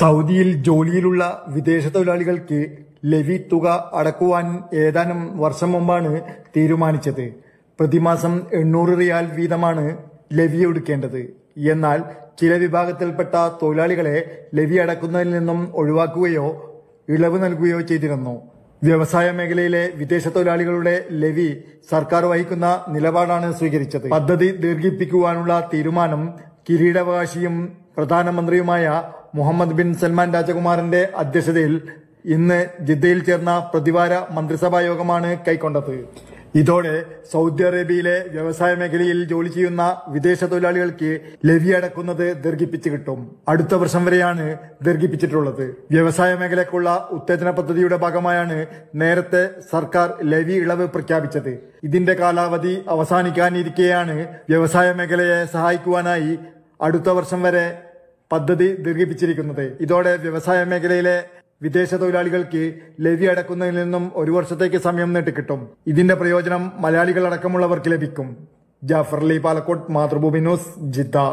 സൗദിയിൽ ജോലിയിലുള്ള വിദേശ തൊഴിലാളികൾക്ക് ലെവി തുക അടക്കുവാൻ ഏതാനും വർഷം മുമ്പാണ് തീരുമാനിച്ചത് പ്രതിമാസം എണ്ണൂറ് റിയാൽ വീതമാണ് ലെവി എടുക്കേണ്ടത് എന്നാൽ ചില വിഭാഗത്തിൽപ്പെട്ട തൊഴിലാളികളെ ലെവി അടക്കുന്നതിൽ നിന്നും ഒഴിവാക്കുകയോ ഇളവ് നൽകുകയോ ചെയ്തിരുന്നു വ്യവസായ മേഖലയിലെ വിദേശ തൊഴിലാളികളുടെ ലെവി സർക്കാർ വഹിക്കുന്ന നിലപാടാണ് സ്വീകരിച്ചത് പദ്ധതി ദീർഘിപ്പിക്കുവാനുള്ള തീരുമാനം കിരീടാവകാശിയും പ്രധാനമന്ത്രിയുമായ മുഹമ്മദ് ബിൻ സൽമാൻ രാജകുമാറിന്റെ അധ്യക്ഷതയിൽ ഇന്ന് ജിദ്ദയിൽ ചേർന്ന പ്രതിവാര മന്ത്രിസഭാ യോഗമാണ് കൈക്കൊണ്ടത് ഇതോടെ സൗദി അറേബ്യയിലെ വ്യവസായ മേഖലയിൽ ജോലി ചെയ്യുന്ന വിദേശ തൊഴിലാളികൾക്ക് ലെവി അടക്കുന്നത് ദീർഘിപ്പിച്ചു കിട്ടും അടുത്ത വർഷം വരെയാണ് ദീർഘിപ്പിച്ചിട്ടുള്ളത് വ്യവസായ മേഖലക്കുള്ള ഉത്തേജന പദ്ധതിയുടെ ഭാഗമായാണ് നേരത്തെ സർക്കാർ ലെവി ഇളവ് പ്രഖ്യാപിച്ചത് ഇതിന്റെ കാലാവധി അവസാനിക്കാനിരിക്കെയാണ് വ്യവസായ മേഖലയെ സഹായിക്കുവാനായി അടുത്ത വർഷം വരെ പദ്ധതി ദീർഘിപ്പിച്ചിരിക്കുന്നത് ഇതോടെ വ്യവസായ മേഖലയിലെ വിദേശ തൊഴിലാളികൾക്ക് ലെവി അടക്കുന്നതിൽ നിന്നും ഒരു വർഷത്തേക്ക് സമയം കിട്ടും ഇതിന്റെ പ്രയോജനം മലയാളികൾ അടക്കമുള്ളവർക്ക് ലഭിക്കും ജാഫർലി പാലക്കോട്ട് മാതൃഭൂമി ന്യൂസ് ജിദ്ദ